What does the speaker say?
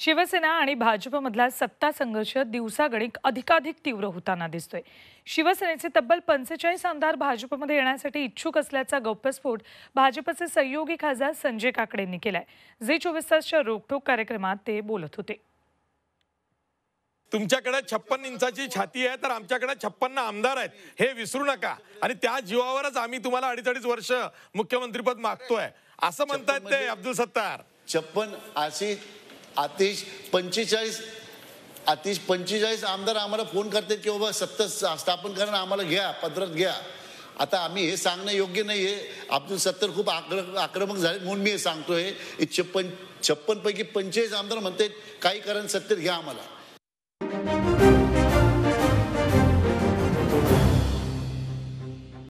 शिवसेना आणि भाजपमधला सत्ता संघर्ष दिवसागणिक अधिकाधिक तीव्र होताना दिसतोय शिवसेनेचे तब्बल पंचेचाळीस आमदार भाजपमध्ये येण्यासाठी इच्छुक असल्याचा गौप्यस्फोट भाजपचे सहयोगी खासदार संजय काकडेंनी केलाय जे चोवीस तासच्या रोखोक कार्यक्रमात ते बोलत होते तुमच्याकडे छप्पन इंचाची छाती आहे तर आमच्याकडे छप्पन्न आमदार आहेत हे विसरू नका आणि त्या जीवावरच आम्ही तुम्हाला अडीच अडीच वर्ष मुख्यमंत्रीपद मागतोय असं म्हणतात ते अब्दुल सत्तार छप्पन अशी आतिश पंचेचाळीस आतिश पंचेचाळीस आमदार आम्हाला फोन करतात की बाबा सत्ता स्थापन करा आम्हाला घ्या पत्रात घ्या आता आम्ही हे सांगणं योग्य नाही आहे अब्दुल सत्तर खूप आक्र आक्रमक झाले म्हणून मी हे सांगतोय छप्पन छप्पनपैकी पंचेचाळीस आमदार म्हणते काही कारण सत्तर घ्या आम्हाला